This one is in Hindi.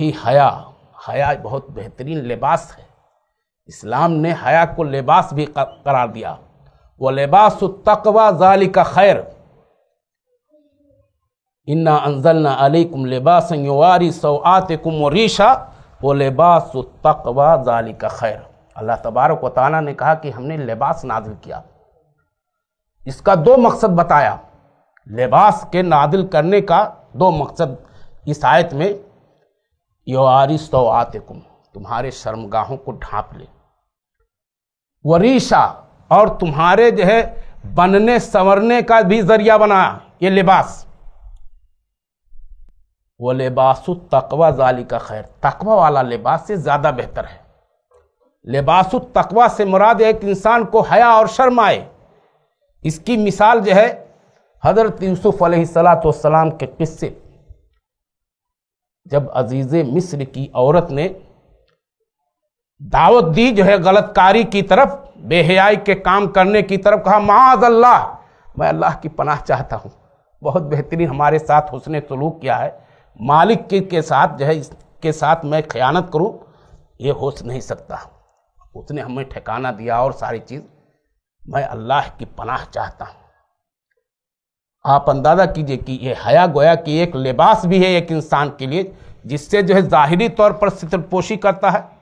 ही हया हया बहुत बेहतरीन लिबास है इस्लाम ने हया को लिबास भी करार दिया वह लिबास तकवा जाली का खैर इन्ना अनजलना कुम लिबास युवारी सवातकुम रीशा वो लिबास तकवा जाली का खैर अल्लाह तबारक वाली ने कहा कि हमने लिबास नाजिल किया इसका दो मकसद बताया लिबास के नादिल करने का दो मकसद इस आयत में यो आरिस तो कुम तुम्हारे शर्मगाहों को ढांप ले वरीसा और तुम्हारे जो है बनने संवरने का भी जरिया बना ये लिबास वो लिबास तकवा जाली का खैर तकवा वाला लिबास से ज़्यादा बेहतर है लिबास तकवा से मुराद एक इंसान को हया और शर्म आए इसकी मिसाल जो है हजरत यूसुफ़ सलाम के किस्से जब अजीज मिस्र की औरत ने दावत दी जो है गलतकारी की तरफ बेहयाई के काम करने की तरफ कहा माज अल्लाह मैं अल्लाह की पनाह चाहता हूँ बहुत बेहतरीन हमारे साथ उसने सलूक किया है मालिक के, के साथ जो है इसके साथ मैं खयानत करूँ ये हो नहीं सकता उसने हमें ठिकाना दिया और सारी चीज़ मैं अल्लाह की पनाह चाहता हूँ आप अंदाज़ा कीजिए कि ये हया गोया कि एक लिबास भी है एक इंसान के लिए जिससे जो है ज़ाहरी तौर पर सितरपोशी करता है